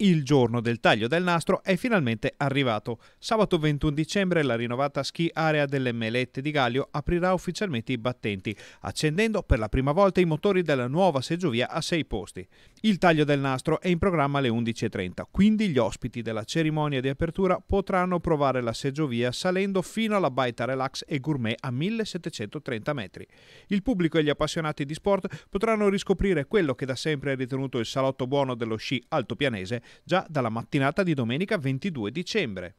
il giorno del taglio del nastro è finalmente arrivato. Sabato 21 dicembre la rinnovata ski area delle Melette di Gallio aprirà ufficialmente i battenti, accendendo per la prima volta i motori della nuova seggiovia a sei posti. Il taglio del nastro è in programma alle 11.30, quindi gli ospiti della cerimonia di apertura potranno provare la seggiovia salendo fino alla baita relax e gourmet a 1730 metri. Il pubblico e gli appassionati di sport potranno riscoprire quello che da sempre è ritenuto il salotto buono dello sci altopianese già dalla mattinata di domenica 22 dicembre.